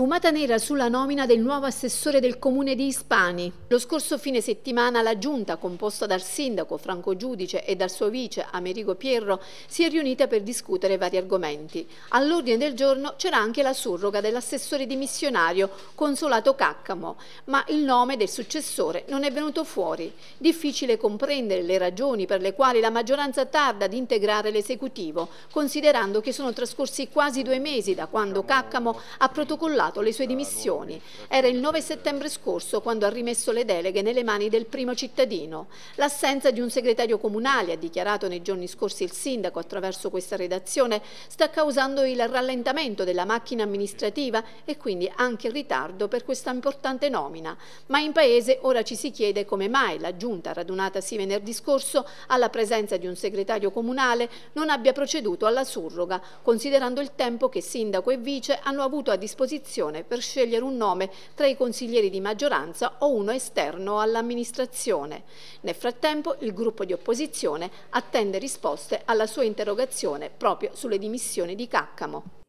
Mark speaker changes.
Speaker 1: Fumata nera sulla nomina del nuovo assessore del comune di Ispani. Lo scorso fine settimana la giunta, composta dal sindaco Franco Giudice e dal suo vice Amerigo Pierro, si è riunita per discutere vari argomenti. All'ordine del giorno c'era anche la surroga dell'assessore dimissionario Consolato Caccamo, ma il nome del successore non è venuto fuori. Difficile comprendere le ragioni per le quali la maggioranza tarda ad integrare l'esecutivo, considerando che sono trascorsi quasi due mesi da quando Caccamo ha protocollato annunciato le sue dimissioni. Era il 9 settembre scorso quando ha rimesso le deleghe nelle mani del primo cittadino. L'assenza di un segretario comunale, ha dichiarato nei giorni scorsi il sindaco attraverso questa redazione, sta causando il rallentamento della macchina amministrativa e quindi anche il ritardo per questa importante nomina. Ma in paese ora ci si chiede come mai la giunta radunatasi venerdì scorso alla presenza di un segretario comunale non abbia proceduto alla surroga, considerando il tempo che sindaco e vice hanno avuto a disposizione elezione per scegliere un nome tra i consiglieri di maggioranza o uno esterno all'amministrazione. Nel frattempo il gruppo di opposizione attende risposte alla sua interrogazione proprio sulle dimissioni di Caccamo.